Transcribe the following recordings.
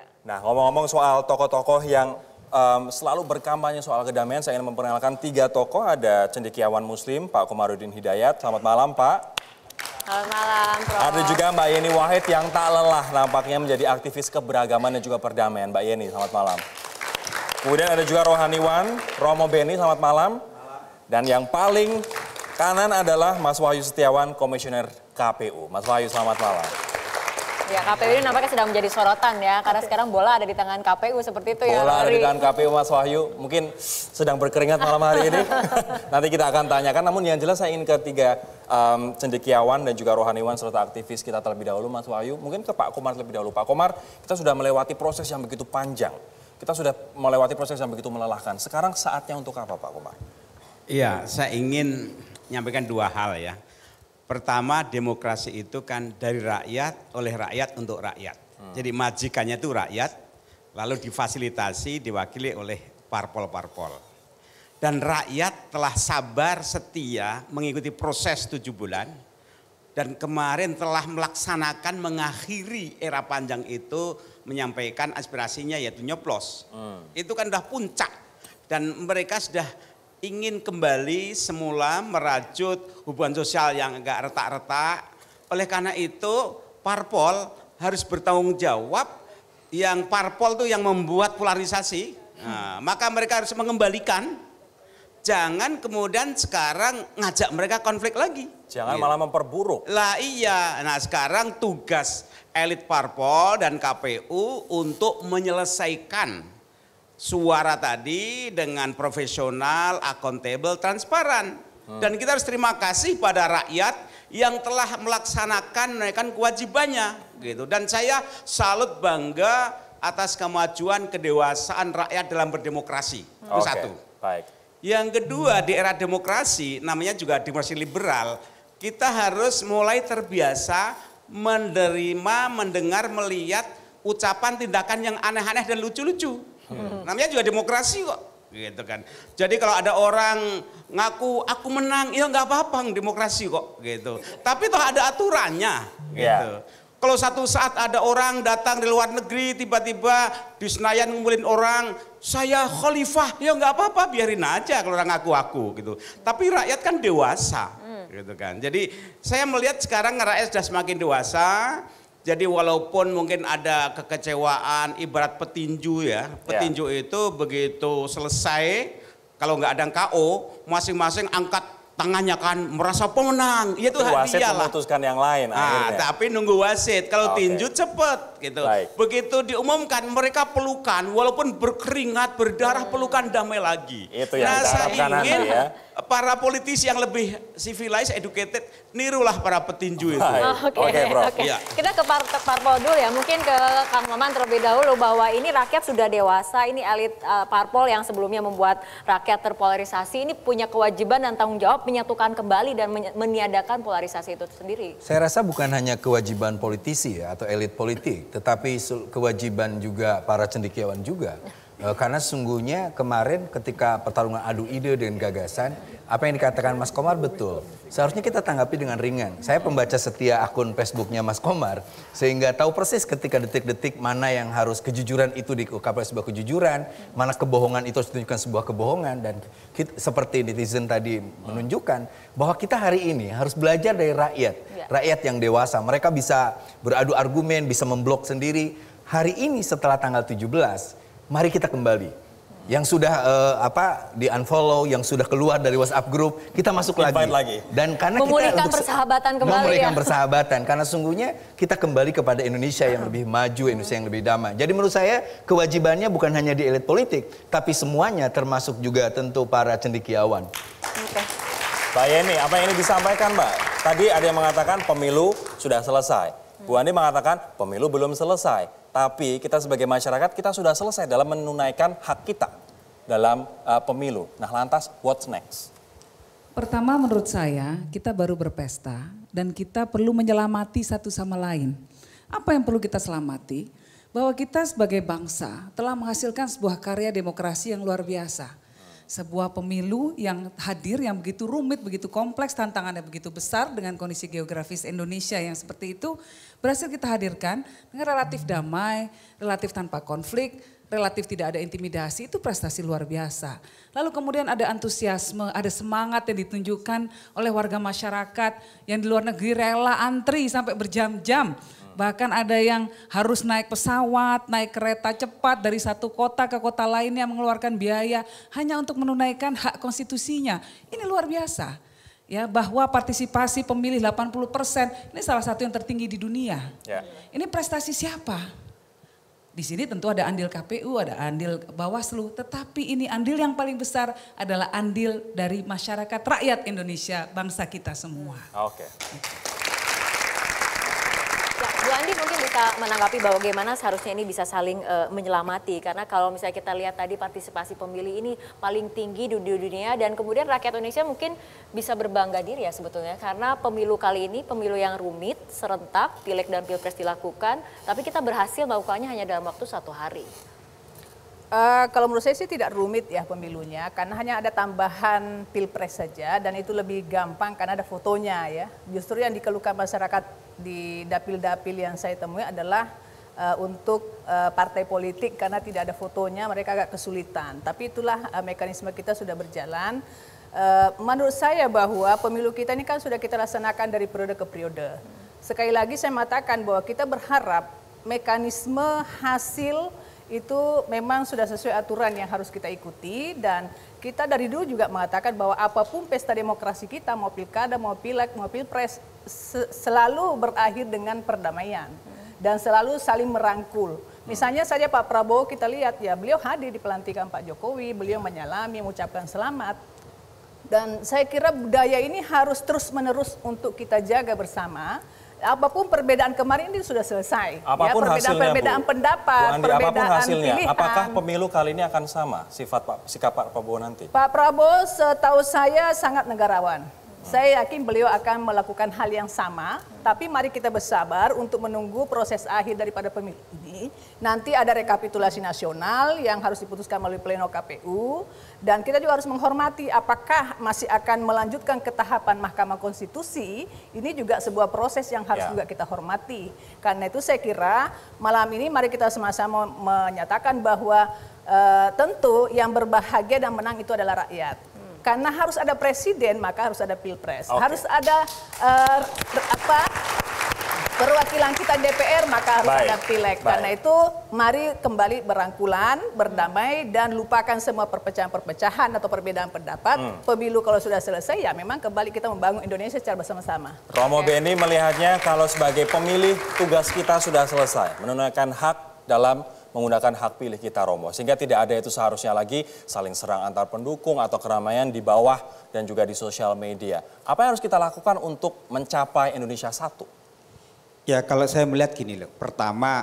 Iya. Nah, ngomong-ngomong soal tokoh-tokoh yang um, selalu berkampanye soal kedamaian, saya ingin memperkenalkan tiga tokoh. Ada cendekiawan muslim, Pak Komarudin Hidayat. Selamat malam, Pak. Selamat malam, Prof. Ada juga Mbak Yeni Wahid yang tak lelah nampaknya menjadi aktivis keberagaman dan juga perdamaian. Mbak Yeni, selamat malam. Kemudian ada juga Rohaniwan, Romo Beni, selamat malam. Dan yang paling kanan adalah Mas Wahyu Setiawan, Komisioner KPU. Mas Wahyu, selamat malam. Ya KPU ini nampaknya sedang menjadi sorotan ya, karena sekarang bola ada di tangan KPU seperti itu bola ya. Bola ada di tangan KPU Mas Wahyu, mungkin sedang berkeringat malam hari ini. Nanti kita akan tanyakan, namun yang jelas saya ingin ketiga um, cendekiawan dan juga rohaniwan serta aktivis kita terlebih dahulu Mas Wahyu. Mungkin ke Pak Komar terlebih dahulu. Pak Komar, kita sudah melewati proses yang begitu panjang. Kita sudah melewati proses yang begitu melelahkan. Sekarang saatnya untuk apa Pak Komar? Iya, saya ingin menyampaikan dua hal ya. Pertama demokrasi itu kan dari rakyat oleh rakyat untuk rakyat. Hmm. Jadi majikannya itu rakyat lalu difasilitasi diwakili oleh parpol-parpol. Dan rakyat telah sabar setia mengikuti proses tujuh bulan dan kemarin telah melaksanakan mengakhiri era panjang itu menyampaikan aspirasinya yaitu nyoplos. Hmm. Itu kan sudah puncak dan mereka sudah ingin kembali semula merajut hubungan sosial yang enggak retak-retak. Oleh karena itu, parpol harus bertanggung jawab yang parpol itu yang membuat polarisasi. Nah, maka mereka harus mengembalikan jangan kemudian sekarang ngajak mereka konflik lagi. Jangan gitu. malah memperburuk. Lah iya. Nah, sekarang tugas elit parpol dan KPU untuk menyelesaikan suara tadi dengan profesional, akuntabel, transparan. Hmm. Dan kita harus terima kasih pada rakyat yang telah melaksanakan menaikkan kewajibannya gitu. Dan saya salut bangga atas kemajuan kedewasaan rakyat dalam berdemokrasi. Hmm. Itu okay. satu. Baik. Yang kedua di era demokrasi namanya juga demokrasi liberal, kita harus mulai terbiasa menerima, mendengar, melihat ucapan tindakan yang aneh-aneh dan lucu-lucu. Iya. Hmm. Namanya juga demokrasi kok. Gitu kan. Jadi kalau ada orang ngaku aku menang, ya nggak apa-apa, demokrasi kok gitu. Tapi toh ada aturannya iya. gitu. Yeah. Kalau satu saat ada orang datang dari luar negeri tiba-tiba di Senayan ngumpulin orang, saya khalifah, ya nggak apa-apa biarin aja kalau orang ngaku aku gitu. Tapi rakyat kan dewasa hmm. gitu kan. Jadi saya melihat sekarang rakyat sudah semakin dewasa, jadi walaupun mungkin ada kekecewaan, ibarat petinju ya, ya. petinju ya. itu begitu selesai, kalau nggak ada KO, masing-masing angkat tangannya kan merasa pemenang. Iya itu wasit hadiah memutuskan yang lain. Nah, akhirnya. tapi nunggu wasit. Kalau okay. tinju cepet gitu. Baik. Begitu diumumkan mereka pelukan, walaupun berkeringat berdarah hmm. pelukan damai lagi. Itu yang nah, saya ingin, ya para politisi yang lebih civilized, educated, nirulah para petinju itu. Oh, oke, okay, okay, Prof. Okay. Ya. Kita ke par parpol dulu ya, mungkin ke Kang Maman terlebih dahulu bahwa ini rakyat sudah dewasa, ini elit uh, parpol yang sebelumnya membuat rakyat terpolarisasi, ini punya kewajiban dan tanggung jawab menyatukan kembali dan men meniadakan polarisasi itu sendiri. Saya rasa bukan hanya kewajiban politisi ya, atau elit politik, tetapi kewajiban juga para cendekiawan juga. E, karena sungguhnya kemarin ketika pertarungan adu ide dengan gagasan, apa yang dikatakan Mas Komar betul. Seharusnya kita tanggapi dengan ringan. Saya pembaca setia akun Facebooknya Mas Komar, sehingga tahu persis ketika detik-detik mana yang harus kejujuran itu diungkapkan sebuah kejujuran, mana kebohongan itu ditunjukkan sebuah kebohongan, dan kita, seperti netizen tadi menunjukkan bahwa kita hari ini harus belajar dari rakyat, ya. rakyat yang dewasa. Mereka bisa beradu argumen, bisa memblok sendiri. Hari ini setelah tanggal 17, mari kita kembali. Yang sudah uh, apa di unfollow, yang sudah keluar dari WhatsApp group kita masuk lagi. lagi. Dan karena memulihkan kita persahabatan kembali memulihkan ya. persahabatan karena sungguhnya kita kembali kepada Indonesia yang lebih maju, Indonesia yang lebih damai. Jadi menurut saya kewajibannya bukan hanya di elit politik, tapi semuanya termasuk juga tentu para cendekiawan. Okay. Mbak Yeni, apa yang ini disampaikan Mbak? Tadi ada yang mengatakan pemilu sudah selesai. Bu Andi mengatakan pemilu belum selesai, tapi kita sebagai masyarakat kita sudah selesai dalam menunaikan hak kita dalam uh, pemilu. Nah, lantas what's next? Pertama menurut saya, kita baru berpesta dan kita perlu menyelamati satu sama lain. Apa yang perlu kita selamati? Bahwa kita sebagai bangsa telah menghasilkan sebuah karya demokrasi yang luar biasa sebuah pemilu yang hadir yang begitu rumit, begitu kompleks, tantangannya begitu besar dengan kondisi geografis Indonesia yang seperti itu berhasil kita hadirkan dengan relatif damai, relatif tanpa konflik, relatif tidak ada intimidasi itu prestasi luar biasa. Lalu kemudian ada antusiasme, ada semangat yang ditunjukkan oleh warga masyarakat yang di luar negeri rela antri sampai berjam-jam Bahkan ada yang harus naik pesawat, naik kereta cepat dari satu kota ke kota lainnya mengeluarkan biaya hanya untuk menunaikan hak konstitusinya. Ini luar biasa. Ya, bahwa partisipasi pemilih 80% ini salah satu yang tertinggi di dunia. Ya. Ini prestasi siapa? Di sini tentu ada andil KPU, ada andil Bawaslu, tetapi ini andil yang paling besar adalah andil dari masyarakat rakyat Indonesia, bangsa kita semua. Oke. Okay. Gitu. Andi mungkin bisa menanggapi bahwa bagaimana seharusnya ini bisa saling uh, menyelamati karena kalau misalnya kita lihat tadi partisipasi pemilih ini paling tinggi di dunia dan kemudian rakyat Indonesia mungkin bisa berbangga diri ya sebetulnya karena pemilu kali ini pemilu yang rumit serentak pilek dan pilpres dilakukan tapi kita berhasil melakukannya hanya dalam waktu satu hari. Uh, kalau menurut saya sih tidak rumit ya pemilunya, karena hanya ada tambahan pilpres saja dan itu lebih gampang karena ada fotonya ya. Justru yang dikeluhkan masyarakat di dapil-dapil yang saya temui adalah uh, untuk uh, partai politik karena tidak ada fotonya mereka agak kesulitan. Tapi itulah uh, mekanisme kita sudah berjalan. Uh, menurut saya bahwa pemilu kita ini kan sudah kita laksanakan dari periode ke periode. Sekali lagi saya mengatakan bahwa kita berharap mekanisme hasil itu memang sudah sesuai aturan yang harus kita ikuti dan kita dari dulu juga mengatakan bahwa apapun pesta demokrasi kita mau pilkada mau pilek mau pilpres selalu berakhir dengan perdamaian dan selalu saling merangkul. Misalnya saja Pak Prabowo kita lihat ya beliau hadir di pelantikan Pak Jokowi, beliau menyalami, mengucapkan selamat. Dan saya kira budaya ini harus terus-menerus untuk kita jaga bersama apapun perbedaan kemarin ini sudah selesai. Ya. Apapun ya, perbedaan, hasilnya, perbedaan Bu. pendapat, Bu Andi, perbedaan apapun hasilnya, pilihan. Apakah pemilu kali ini akan sama sifat Pak, sikap Pak Prabowo nanti? Pak Prabowo setahu saya sangat negarawan. Saya yakin beliau akan melakukan hal yang sama, tapi mari kita bersabar untuk menunggu proses akhir daripada pemilu ini. Nanti ada rekapitulasi nasional yang harus diputuskan melalui pleno KPU. Dan kita juga harus menghormati apakah masih akan melanjutkan ke tahapan Mahkamah Konstitusi, ini juga sebuah proses yang harus yeah. juga kita hormati. Karena itu saya kira malam ini mari kita sama-sama menyatakan bahwa e, tentu yang berbahagia dan menang itu adalah rakyat. Hmm. Karena harus ada presiden, maka harus ada pilpres. Okay. Harus ada uh, apa perwakilan kita DPR maka harus Baik. ada pileg. Karena itu mari kembali berangkulan, berdamai dan lupakan semua perpecahan-perpecahan atau perbedaan pendapat. Hmm. Pemilu kalau sudah selesai ya memang kembali kita membangun Indonesia secara bersama-sama. Romo okay. Beni melihatnya kalau sebagai pemilih tugas kita sudah selesai menunaikan hak dalam menggunakan hak pilih kita Romo. Sehingga tidak ada itu seharusnya lagi saling serang antar pendukung atau keramaian di bawah dan juga di sosial media. Apa yang harus kita lakukan untuk mencapai Indonesia satu? Ya kalau saya melihat gini loh, pertama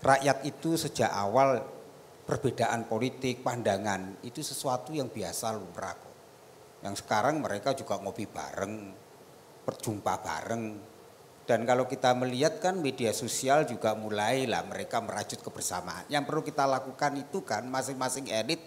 rakyat itu sejak awal perbedaan politik, pandangan itu sesuatu yang biasa lumrah kok. Yang sekarang mereka juga ngopi bareng, berjumpa bareng. Dan kalau kita melihat kan media sosial juga mulailah mereka merajut kebersamaan. Yang perlu kita lakukan itu kan masing-masing elit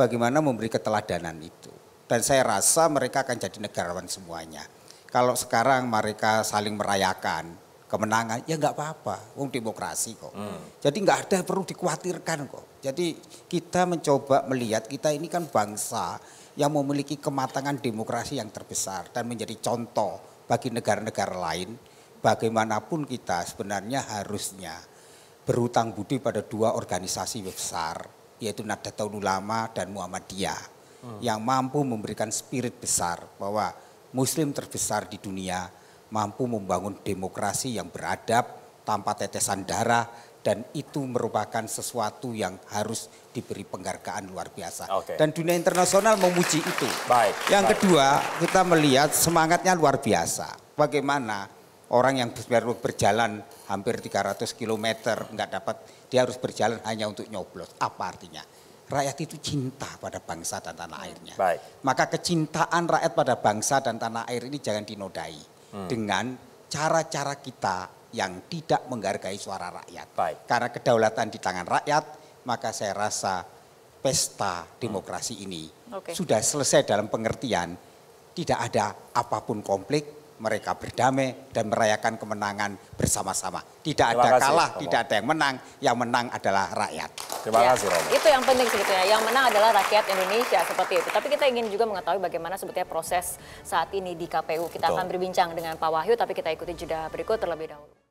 bagaimana memberi keteladanan itu. Dan saya rasa mereka akan jadi negarawan semuanya. Kalau sekarang mereka saling merayakan, kemenangan ya nggak apa-apa wong demokrasi kok hmm. jadi nggak ada perlu dikhawatirkan kok jadi kita mencoba melihat kita ini kan bangsa yang memiliki kematangan demokrasi yang terbesar dan menjadi contoh bagi negara-negara lain bagaimanapun kita sebenarnya harusnya berhutang budi pada dua organisasi besar yaitu Nahdlatul Ulama dan Muhammadiyah hmm. yang mampu memberikan spirit besar bahwa muslim terbesar di dunia mampu membangun demokrasi yang beradab tanpa tetesan darah dan itu merupakan sesuatu yang harus diberi penghargaan luar biasa. Okay. Dan dunia internasional memuji itu. Baik. Yang baik. kedua, kita melihat semangatnya luar biasa. Bagaimana orang yang baru berjalan hampir 300 km nggak dapat, dia harus berjalan hanya untuk nyoblos. Apa artinya? Rakyat itu cinta pada bangsa dan tanah airnya. Baik. Maka kecintaan rakyat pada bangsa dan tanah air ini jangan dinodai Hmm. dengan cara-cara kita yang tidak menghargai suara rakyat. Baik. Karena kedaulatan di tangan rakyat, maka saya rasa pesta demokrasi hmm. ini okay. sudah selesai dalam pengertian tidak ada apapun konflik, mereka berdamai dan merayakan kemenangan bersama-sama. Tidak Terima ada kasih. kalah, tidak ada yang menang, yang menang adalah rakyat. Terima ya, kasih Romo. Itu yang penting sebetulnya. Yang menang adalah rakyat Indonesia seperti itu. Tapi kita ingin juga mengetahui bagaimana sebetulnya proses saat ini di KPU. Kita Betul. akan berbincang dengan Pak Wahyu tapi kita ikuti jeda berikut terlebih dahulu.